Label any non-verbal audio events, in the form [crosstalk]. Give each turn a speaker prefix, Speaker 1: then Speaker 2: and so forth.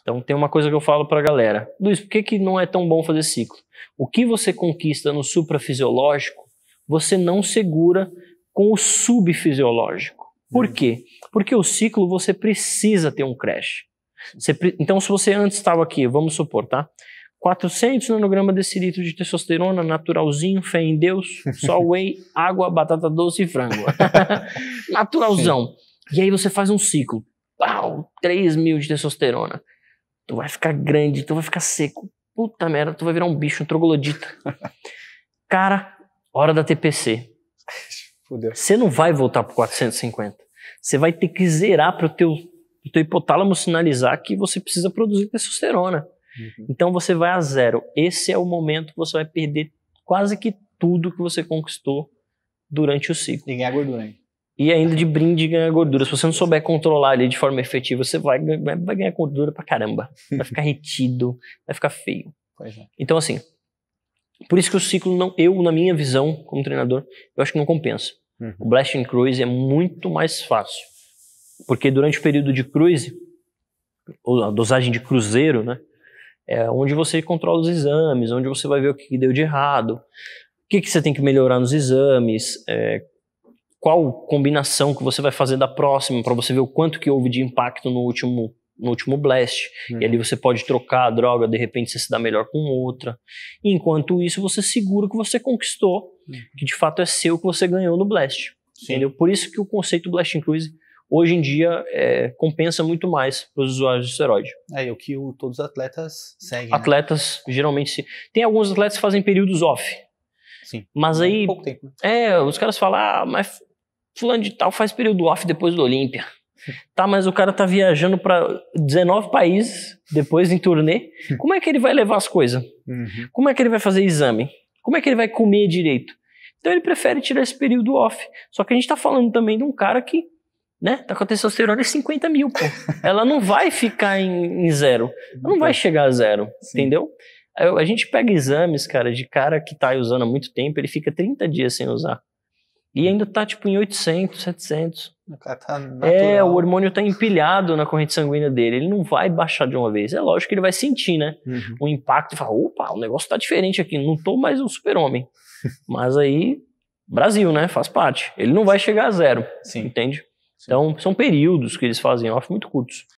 Speaker 1: Então tem uma coisa que eu falo para a galera. Luiz, por que, que não é tão bom fazer ciclo? O que você conquista no suprafisiológico, você não segura com o subfisiológico. Por hum. quê? Porque o ciclo você precisa ter um crash. Você, então, se você antes estava aqui, vamos supor, tá? 400 nanogramas de decilitro de testosterona, naturalzinho, fé em Deus, [laughs] só whey, água, batata doce e frango. [laughs] Naturalzão. Sim. E aí você faz um ciclo. Pau, 3 mil de testosterona. Tu vai ficar grande, tu vai ficar seco. Puta merda, tu vai virar um bicho, um troglodita. [laughs] Cara, hora da TPC. Você não vai voltar pro 450. Você vai ter que zerar pro teu, pro teu hipotálamo sinalizar que você precisa produzir testosterona. Uhum. Então você vai a zero. Esse é o momento que você vai perder quase que tudo que você conquistou durante o ciclo. E ganhar é gordura, hein? E ainda de brinde ganhar gordura. Se você não souber controlar ali de forma efetiva, você vai, vai ganhar gordura pra caramba. Vai ficar [laughs] retido, vai ficar feio. É. Então, assim, por isso que o ciclo não, eu, na minha visão, como treinador, eu acho que não compensa. Uhum. O Blast and Cruise é muito mais fácil. Porque durante o período de cruise, ou a dosagem de cruzeiro, né? É onde você controla os exames, onde você vai ver o que deu de errado, o que, que você tem que melhorar nos exames, é, qual combinação que você vai fazer da próxima para você ver o quanto que houve de impacto no último no último blast. Uhum. E ali você pode trocar a droga, de repente você se dá melhor com outra. E enquanto isso, você segura que você conquistou, uhum. que de fato é seu que você ganhou no blast. Sim. Entendeu? Por isso que o conceito blast inclusive hoje em dia é, compensa muito mais para os usuários de esteroide. É, o que o, todos os atletas seguem. Né? Atletas né? geralmente se... tem alguns atletas que fazem períodos off. Sim. Mas hum, aí né? é, os caras falam, ah, mas fulano de tal faz período off depois do Olímpia. Tá, mas o cara tá viajando para 19 países depois em turnê. [laughs] Como é que ele vai levar as coisas? Uhum. Como é que ele vai fazer exame? Como é que ele vai comer direito? Então ele prefere tirar esse período off. Só que a gente tá falando também de um cara que, né, tá com a testosterona de 50 mil, pô. [laughs] Ela não vai ficar em, em zero. Ela não vai tá. chegar a zero, Sim. entendeu? A gente pega exames, cara, de cara que tá usando há muito tempo, ele fica 30 dias sem usar. E ainda tá tipo em 800, 700. O cara tá natural. É, o hormônio tá empilhado na corrente sanguínea dele. Ele não vai baixar de uma vez. É lógico que ele vai sentir, né? Uhum. O impacto e falar: opa, o negócio tá diferente aqui. Não tô mais um super-homem. [laughs] Mas aí, Brasil, né? Faz parte. Ele não vai chegar a zero. Sim. Entende? Sim. Então, são períodos que eles fazem off muito curtos.